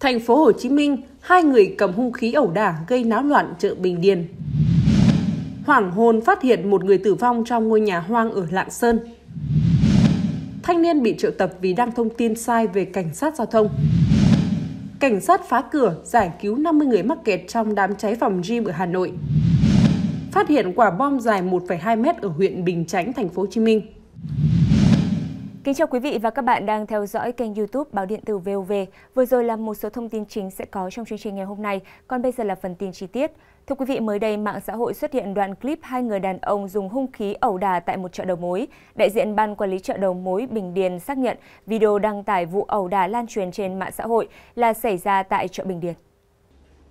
Thành phố Hồ Chí Minh, hai người cầm hung khí ẩu đả gây náo loạn chợ Bình Điền. Hoảng hồn phát hiện một người tử vong trong ngôi nhà hoang ở Lạng Sơn. Thanh niên bị triệu tập vì đăng thông tin sai về cảnh sát giao thông. Cảnh sát phá cửa giải cứu 50 người mắc kẹt trong đám cháy phòng gym ở Hà Nội. Phát hiện quả bom dài 1,2 mét ở huyện Bình Chánh, thành phố Hồ Chí Minh. Kính chào quý vị và các bạn đang theo dõi kênh YouTube Báo điện tử VOV. Vừa rồi là một số thông tin chính sẽ có trong chương trình ngày hôm nay, còn bây giờ là phần tin chi tiết. Thưa quý vị, mới đây mạng xã hội xuất hiện đoạn clip hai người đàn ông dùng hung khí ẩu đả tại một chợ đầu mối. Đại diện ban quản lý chợ đầu mối Bình Điền xác nhận video đăng tải vụ ẩu đả lan truyền trên mạng xã hội là xảy ra tại chợ Bình Điền.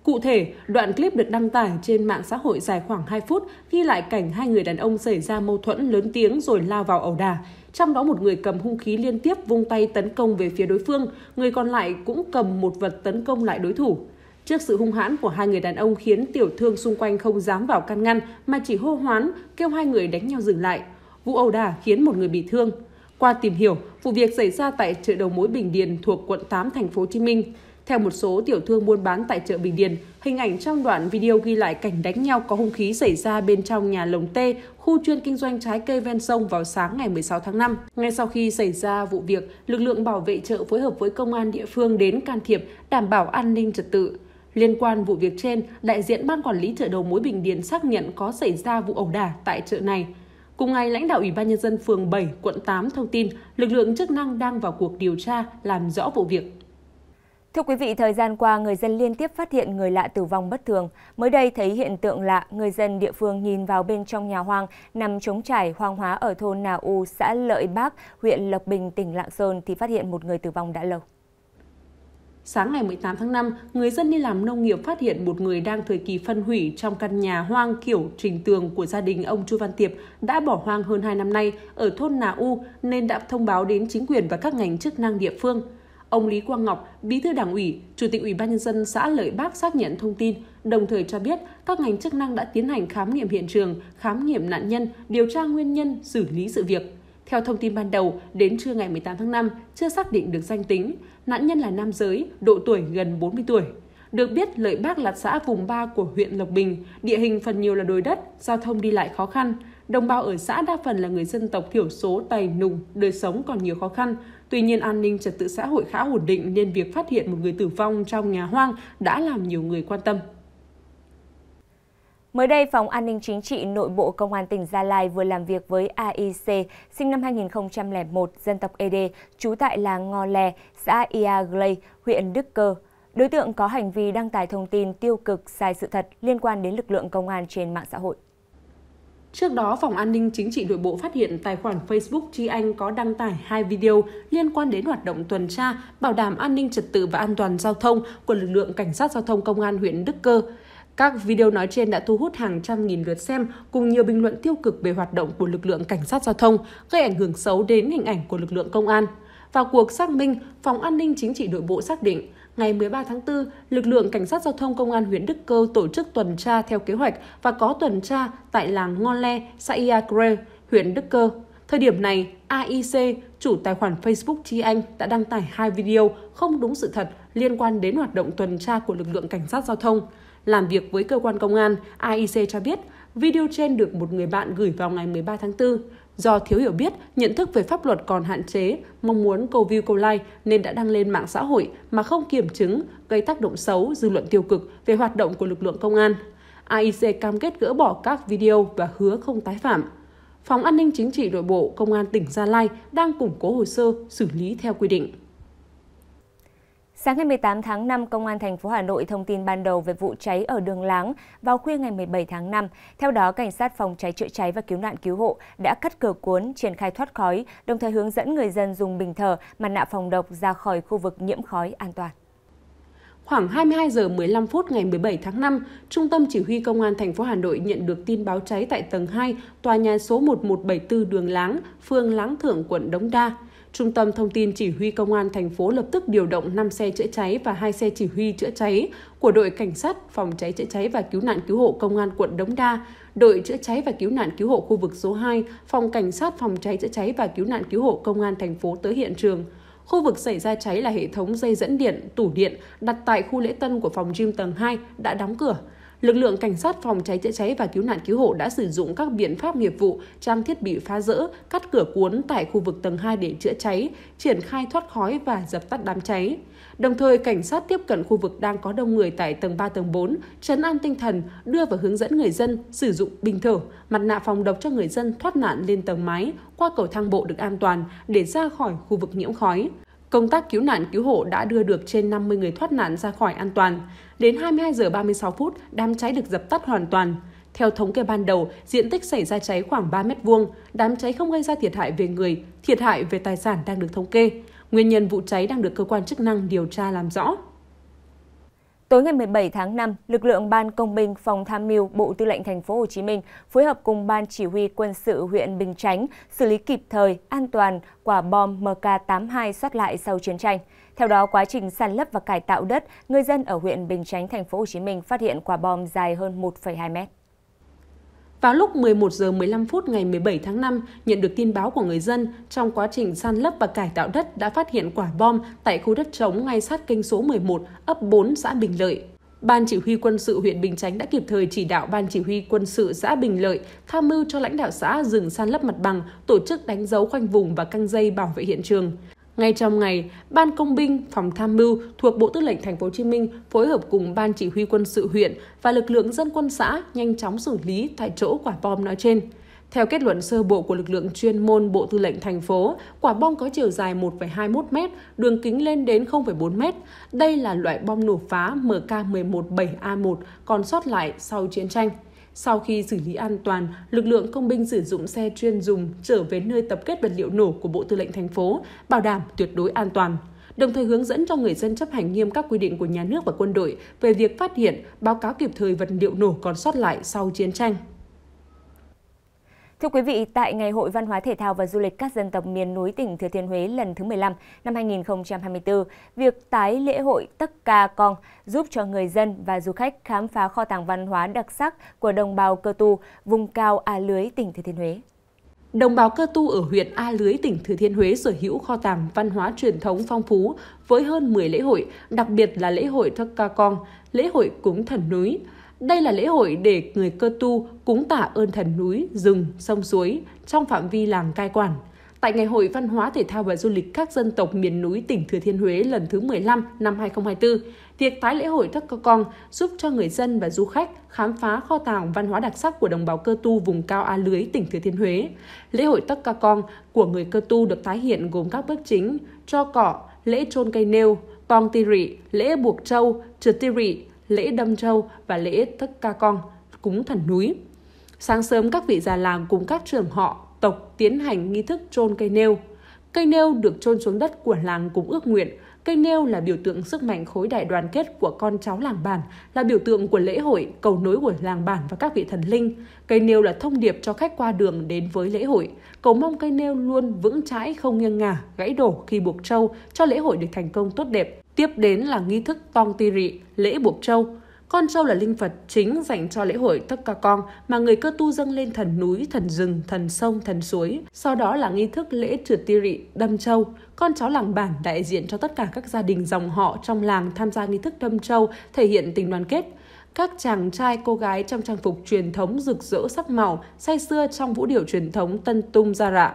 Cụ thể, đoạn clip được đăng tải trên mạng xã hội dài khoảng 2 phút ghi lại cảnh hai người đàn ông xảy ra mâu thuẫn lớn tiếng rồi lao vào ẩu đà. Trong đó một người cầm hung khí liên tiếp vung tay tấn công về phía đối phương, người còn lại cũng cầm một vật tấn công lại đối thủ. Trước sự hung hãn của hai người đàn ông khiến tiểu thương xung quanh không dám vào can ngăn mà chỉ hô hoán, kêu hai người đánh nhau dừng lại. Vụ ẩu đả khiến một người bị thương. Qua tìm hiểu, vụ việc xảy ra tại chợ đầu mối Bình Điền thuộc quận 8 thành phố Hồ Chí Minh. Theo một số tiểu thương buôn bán tại chợ Bình Điền, hình ảnh trong đoạn video ghi lại cảnh đánh nhau có hung khí xảy ra bên trong nhà lồng tê, khu chuyên kinh doanh trái cây ven sông vào sáng ngày 16 tháng 5. Ngay sau khi xảy ra vụ việc, lực lượng bảo vệ chợ phối hợp với công an địa phương đến can thiệp, đảm bảo an ninh trật tự. Liên quan vụ việc trên, đại diện ban quản lý chợ đầu mối Bình Điền xác nhận có xảy ra vụ ẩu đả tại chợ này. Cùng ngày, lãnh đạo Ủy ban Nhân dân phường 7, quận 8 thông tin lực lượng chức năng đang vào cuộc điều tra làm rõ vụ việc. Thưa quý vị, thời gian qua, người dân liên tiếp phát hiện người lạ tử vong bất thường. Mới đây thấy hiện tượng lạ, người dân địa phương nhìn vào bên trong nhà hoang nằm trống trải hoang hóa ở thôn Nà U, xã Lợi Bắc, huyện Lộc Bình, tỉnh Lạng Sơn thì phát hiện một người tử vong đã lâu. Sáng ngày 18 tháng 5, người dân đi làm nông nghiệp phát hiện một người đang thời kỳ phân hủy trong căn nhà hoang kiểu trình tường của gia đình ông Chu Văn Tiệp đã bỏ hoang hơn 2 năm nay ở thôn Nà U nên đã thông báo đến chính quyền và các ngành chức năng địa phương – Ông Lý Quang Ngọc, Bí thư Đảng ủy, Chủ tịch Ủy ban nhân dân xã Lợi Bác xác nhận thông tin, đồng thời cho biết các ngành chức năng đã tiến hành khám nghiệm hiện trường, khám nghiệm nạn nhân, điều tra nguyên nhân, xử lý sự việc. Theo thông tin ban đầu, đến trưa ngày 18 tháng 5, chưa xác định được danh tính. Nạn nhân là nam giới, độ tuổi gần 40 tuổi. Được biết, Lợi Bác là xã vùng 3 của huyện Lộc Bình, địa hình phần nhiều là đồi đất, giao thông đi lại khó khăn. Đồng bào ở xã đa phần là người dân tộc thiểu số tài Nùng, đời sống còn nhiều khó khăn, Tuy nhiên, an ninh trật tự xã hội khá ổn định nên việc phát hiện một người tử vong trong nhà hoang đã làm nhiều người quan tâm. Mới đây, Phòng An ninh Chính trị Nội bộ Công an tỉnh Gia Lai vừa làm việc với AIC, sinh năm 2001, dân tộc ED, trú tại làng Ngò Lè, xã ia Iagley, huyện Đức Cơ. Đối tượng có hành vi đăng tải thông tin tiêu cực sai sự thật liên quan đến lực lượng công an trên mạng xã hội. Trước đó, Phòng An ninh Chính trị Nội bộ phát hiện tài khoản Facebook Chi Anh có đăng tải hai video liên quan đến hoạt động tuần tra, bảo đảm an ninh trật tự và an toàn giao thông của lực lượng Cảnh sát Giao thông Công an huyện Đức Cơ. Các video nói trên đã thu hút hàng trăm nghìn lượt xem cùng nhiều bình luận tiêu cực về hoạt động của lực lượng cảnh sát giao thông, gây ảnh hưởng xấu đến hình ảnh của lực lượng công an. Vào cuộc xác minh, Phòng An ninh Chính trị Nội bộ xác định ngày 13 tháng 4, lực lượng Cảnh sát Giao thông Công an huyện Đức Cơ tổ chức tuần tra theo kế hoạch và có tuần tra tại làng Ngon Le, xã Iagre, huyện Đức Cơ. Thời điểm này, AIC, chủ tài khoản Facebook Chi Anh đã đăng tải hai video không đúng sự thật liên quan đến hoạt động tuần tra của lực lượng cảnh sát giao thông. Làm việc với cơ quan công an, AIC cho biết video trên được một người bạn gửi vào ngày 13 tháng 4. Do thiếu hiểu biết, nhận thức về pháp luật còn hạn chế, mong muốn câu view câu like nên đã đăng lên mạng xã hội mà không kiểm chứng, gây tác động xấu, dư luận tiêu cực về hoạt động của lực lượng công an. AIC cam kết gỡ bỏ các video và hứa không tái phạm. Phòng An ninh Chính trị Nội bộ Công an tỉnh Gia Lai đang củng cố hồ sơ xử lý theo quy định. Sáng ngày 18 tháng 5, Công an thành phố Hà Nội thông tin ban đầu về vụ cháy ở đường Láng vào khuya ngày 17 tháng 5. Theo đó, cảnh sát phòng cháy chữa cháy và cứu nạn cứu hộ đã cắt cửa cuốn, triển khai thoát khói, đồng thời hướng dẫn người dân dùng bình thở, mặt nạ phòng độc ra khỏi khu vực nhiễm khói an toàn. Khoảng 22 giờ 15 phút ngày 17 tháng 5, Trung tâm Chỉ huy Công an thành phố Hà Nội nhận được tin báo cháy tại tầng 2, tòa nhà số 1174 đường Láng, phường Láng Thượng, quận Đống Đa. Trung tâm Thông tin Chỉ huy Công an thành phố lập tức điều động 5 xe chữa cháy và 2 xe chỉ huy chữa cháy của đội Cảnh sát, Phòng cháy chữa cháy và Cứu nạn Cứu hộ Công an quận Đống Đa, đội chữa cháy và Cứu nạn Cứu hộ khu vực số 2, Phòng Cảnh sát, Phòng cháy chữa cháy và Cứu nạn Cứu hộ Công an thành phố tới hiện trường. Khu vực xảy ra cháy là hệ thống dây dẫn điện, tủ điện đặt tại khu lễ tân của phòng gym tầng 2 đã đóng cửa lực lượng cảnh sát phòng cháy chữa cháy và cứu nạn cứu hộ đã sử dụng các biện pháp nghiệp vụ, trang thiết bị phá rỡ, cắt cửa cuốn tại khu vực tầng 2 để chữa cháy, triển khai thoát khói và dập tắt đám cháy. Đồng thời, cảnh sát tiếp cận khu vực đang có đông người tại tầng 3 tầng 4, chấn an tinh thần, đưa và hướng dẫn người dân sử dụng bình thở, mặt nạ phòng độc cho người dân thoát nạn lên tầng mái, qua cầu thang bộ được an toàn để ra khỏi khu vực nhiễm khói. Công tác cứu nạn cứu hộ đã đưa được trên 50 người thoát nạn ra khỏi an toàn. Đến 22 giờ 36 phút, đám cháy được dập tắt hoàn toàn. Theo thống kê ban đầu, diện tích xảy ra cháy khoảng 3 mét vuông, đám cháy không gây ra thiệt hại về người, thiệt hại về tài sản đang được thống kê. Nguyên nhân vụ cháy đang được cơ quan chức năng điều tra làm rõ. Tối ngày 17 tháng 5, lực lượng Ban Công binh Phòng Tham mưu Bộ Tư lệnh Thành phố Hồ Chí Minh phối hợp cùng Ban Chỉ huy Quân sự huyện Bình Chánh xử lý kịp thời, an toàn quả bom MK82 soát lại sau chiến tranh. Theo đó, quá trình sàn lấp và cải tạo đất, người dân ở huyện Bình Chánh Thành phố Hồ Chí Minh phát hiện quả bom dài hơn 1,2 mét. Vào lúc 11 giờ 15 phút ngày 17 tháng 5, nhận được tin báo của người dân, trong quá trình san lấp và cải tạo đất đã phát hiện quả bom tại khu đất trống ngay sát kênh số 11, ấp 4 xã Bình Lợi. Ban chỉ huy quân sự huyện Bình Chánh đã kịp thời chỉ đạo Ban chỉ huy quân sự xã Bình Lợi tham mưu cho lãnh đạo xã dừng san lấp mặt bằng, tổ chức đánh dấu khoanh vùng và căng dây bảo vệ hiện trường. Ngay trong ngày, Ban Công binh, Phòng Tham mưu thuộc Bộ Tư lệnh Thành phố Hồ Chí Minh phối hợp cùng Ban Chỉ huy quân sự huyện và lực lượng dân quân xã nhanh chóng xử lý tại chỗ quả bom nói trên. Theo kết luận sơ bộ của lực lượng chuyên môn Bộ Tư lệnh thành phố, quả bom có chiều dài 1,21 m, đường kính lên đến 0,4 m. Đây là loại bom nổ phá MK117A1 còn sót lại sau chiến tranh. Sau khi xử lý an toàn, lực lượng công binh sử dụng xe chuyên dùng trở về nơi tập kết vật liệu nổ của Bộ Tư lệnh thành phố, bảo đảm tuyệt đối an toàn đồng thời hướng dẫn cho người dân chấp hành nghiêm các quy định của nhà nước và quân đội về việc phát hiện, báo cáo kịp thời vật liệu nổ còn sót lại sau chiến tranh. Thưa quý vị, tại Ngày hội Văn hóa Thể thao và Du lịch các dân tộc miền núi tỉnh Thừa Thiên Huế lần thứ 15 năm 2024, việc tái lễ hội Tất Ca Con giúp cho người dân và du khách khám phá kho tàng văn hóa đặc sắc của đồng bào cơ tu vùng cao A Lưới tỉnh Thừa Thiên Huế. Đồng bào cơ tu ở huyện A Lưới, tỉnh Thừa Thiên Huế sở hữu kho tàng văn hóa truyền thống phong phú với hơn 10 lễ hội, đặc biệt là lễ hội tất Ca Con, lễ hội cúng thần núi, đây là lễ hội để người cơ tu cúng tạ ơn thần núi, rừng, sông suối trong phạm vi làng cai quản. Tại Ngày hội Văn hóa Thể thao và Du lịch các dân tộc miền núi tỉnh Thừa Thiên Huế lần thứ 15 năm 2024, việc tái lễ hội các cơ con giúp cho người dân và du khách khám phá kho tàng văn hóa đặc sắc của đồng bào cơ tu vùng cao A Lưới, tỉnh Thừa Thiên Huế. Lễ hội Tắc Ca Con của người cơ tu được tái hiện gồm các bước chính cho cọ, lễ trôn cây nêu, tong ti rị, lễ buộc trâu, trượt ti rị, lễ đâm trâu và lễ thất ca con, cúng thần núi. Sáng sớm các vị già làng cùng các trưởng họ, tộc tiến hành nghi thức chôn cây nêu. Cây nêu được chôn xuống đất của làng cùng ước nguyện. Cây nêu là biểu tượng sức mạnh khối đại đoàn kết của con cháu làng bản, là biểu tượng của lễ hội, cầu nối của làng bản và các vị thần linh. Cây nêu là thông điệp cho khách qua đường đến với lễ hội. Cầu mong cây nêu luôn vững chãi, không nghiêng ngả, gãy đổ khi buộc trâu, cho lễ hội được thành công tốt đẹp. Tiếp đến là nghi thức Tong Ti Rị, lễ buộc trâu. Con trâu là linh vật chính dành cho lễ hội Tất Ca Con mà người cơ tu dâng lên thần núi, thần rừng, thần sông, thần suối. Sau đó là nghi thức lễ trượt ti rị, đâm trâu. Con cháu làng bản đại diện cho tất cả các gia đình dòng họ trong làng tham gia nghi thức đâm trâu, thể hiện tình đoàn kết. Các chàng trai cô gái trong trang phục truyền thống rực rỡ sắc màu, say sưa trong vũ điệu truyền thống Tân Tung Gia Rạ.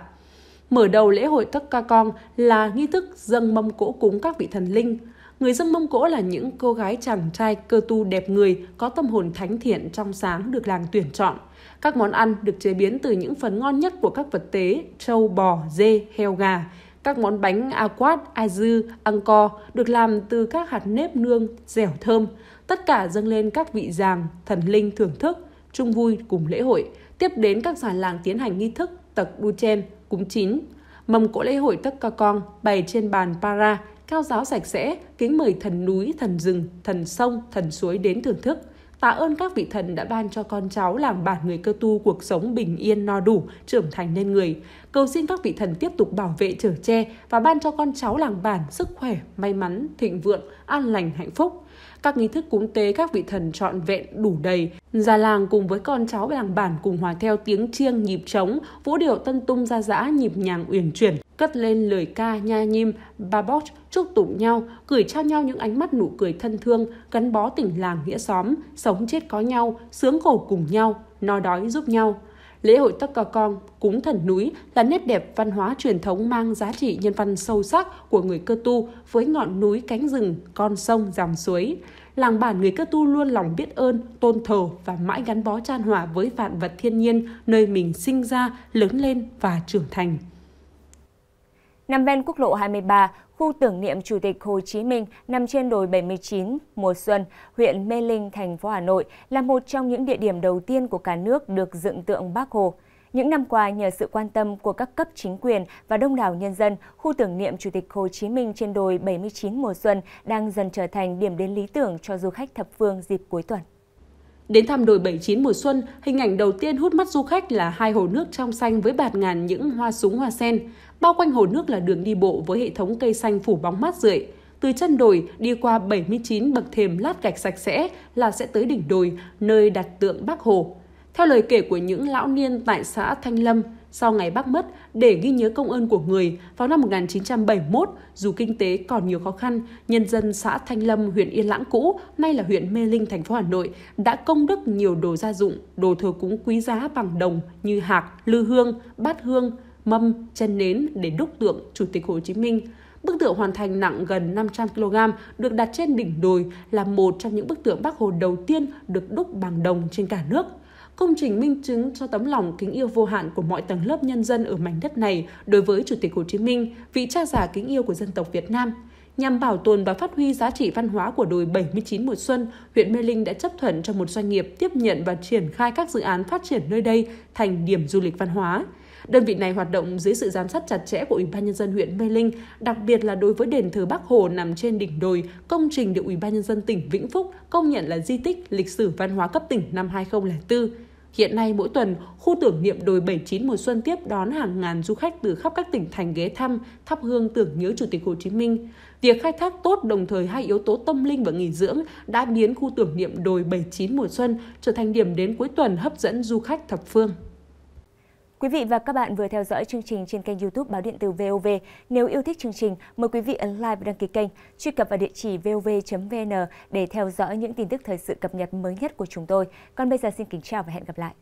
Mở đầu lễ hội Tất Ca Con là nghi thức dâng mâm cỗ cúng các vị thần linh, Người dân Mông cổ là những cô gái chàng trai cơ tu đẹp người, có tâm hồn thánh thiện trong sáng được làng tuyển chọn. Các món ăn được chế biến từ những phần ngon nhất của các vật tế, trâu, bò, dê, heo, gà. Các món bánh aquat, dư, ăn co được làm từ các hạt nếp nương, dẻo thơm. Tất cả dâng lên các vị giàng, thần linh thưởng thức, chung vui cùng lễ hội. Tiếp đến các già làng tiến hành nghi thức tật bu chen, cúng chín. Mầm cỗ lễ hội tất ca con bày trên bàn para cao giáo sạch sẽ, kính mời thần núi, thần rừng, thần sông, thần suối đến thưởng thức. Tạ ơn các vị thần đã ban cho con cháu làng bản người cơ tu cuộc sống bình yên no đủ, trưởng thành nên người. Cầu xin các vị thần tiếp tục bảo vệ trở che và ban cho con cháu làng bản sức khỏe, may mắn, thịnh vượng, an lành, hạnh phúc các nghi thức cúng tế các vị thần trọn vẹn đủ đầy. Già làng cùng với con cháu làng bản cùng hòa theo tiếng chiêng nhịp trống, vũ điệu tân tung ra dã nhịp nhàng uyển chuyển, cất lên lời ca nha nhim, ba bót, chúc tụng nhau, gửi trao nhau những ánh mắt nụ cười thân thương, gắn bó tình làng nghĩa xóm, sống chết có nhau, sướng khổ cùng nhau, no đói giúp nhau. Lễ hội Tắc Cà Con, cúng thần núi là nét đẹp văn hóa truyền thống mang giá trị nhân văn sâu sắc của người cơ tu với ngọn núi, cánh rừng, con sông, dòng suối. Làng bản người cơ tu luôn lòng biết ơn, tôn thờ và mãi gắn bó chan hòa với vạn vật thiên nhiên nơi mình sinh ra, lớn lên và trưởng thành. Nằm ven quốc lộ 23, khu tưởng niệm Chủ tịch Hồ Chí Minh nằm trên đồi 79 Mùa Xuân, huyện Mê Linh, thành phố Hà Nội là một trong những địa điểm đầu tiên của cả nước được dựng tượng Bác Hồ. Những năm qua, nhờ sự quan tâm của các cấp chính quyền và đông đảo nhân dân, khu tưởng niệm Chủ tịch Hồ Chí Minh trên đồi 79 mùa xuân đang dần trở thành điểm đến lý tưởng cho du khách thập phương dịp cuối tuần. Đến thăm đồi 79 mùa xuân, hình ảnh đầu tiên hút mắt du khách là hai hồ nước trong xanh với bạt ngàn những hoa súng hoa sen. Bao quanh hồ nước là đường đi bộ với hệ thống cây xanh phủ bóng mát rượi. Từ chân đồi đi qua 79 bậc thềm lát gạch sạch sẽ là sẽ tới đỉnh đồi, nơi đặt tượng Bác Hồ. Theo lời kể của những lão niên tại xã Thanh Lâm, sau ngày bác mất để ghi nhớ công ơn của người vào năm 1971, dù kinh tế còn nhiều khó khăn, nhân dân xã Thanh Lâm, huyện Yên Lãng cũ, nay là huyện Mê Linh, thành phố Hà Nội, đã công đức nhiều đồ gia dụng, đồ thờ cúng quý giá bằng đồng như hạc, lư hương, bát hương, mâm, chân nến để đúc tượng Chủ tịch Hồ Chí Minh. Bức tượng hoàn thành nặng gần 500 kg, được đặt trên đỉnh đồi là một trong những bức tượng Bác Hồ đầu tiên được đúc bằng đồng trên cả nước – công trình minh chứng cho tấm lòng kính yêu vô hạn của mọi tầng lớp nhân dân ở mảnh đất này đối với Chủ tịch Hồ Chí Minh, vị cha già kính yêu của dân tộc Việt Nam. Nhằm bảo tồn và phát huy giá trị văn hóa của đồi 79 mùa xuân, huyện Mê Linh đã chấp thuận cho một doanh nghiệp tiếp nhận và triển khai các dự án phát triển nơi đây thành điểm du lịch văn hóa. Đơn vị này hoạt động dưới sự giám sát chặt chẽ của Ủy ban nhân dân huyện Mê Linh, đặc biệt là đối với đền thờ Bắc Hồ nằm trên đỉnh đồi, công trình được Ủy ban nhân dân tỉnh Vĩnh Phúc công nhận là di tích lịch sử văn hóa cấp tỉnh năm 2004. Hiện nay mỗi tuần, khu tưởng niệm đồi 79 mùa xuân tiếp đón hàng ngàn du khách từ khắp các tỉnh thành ghé thăm, thắp hương tưởng nhớ Chủ tịch Hồ Chí Minh. Việc khai thác tốt đồng thời hai yếu tố tâm linh và nghỉ dưỡng đã biến khu tưởng niệm đồi 79 mùa xuân trở thành điểm đến cuối tuần hấp dẫn du khách thập phương. Quý vị và các bạn vừa theo dõi chương trình trên kênh youtube Báo Điện tử VOV. Nếu yêu thích chương trình, mời quý vị ấn like và đăng ký kênh, truy cập vào địa chỉ vov.vn để theo dõi những tin tức thời sự cập nhật mới nhất của chúng tôi. Còn bây giờ xin kính chào và hẹn gặp lại.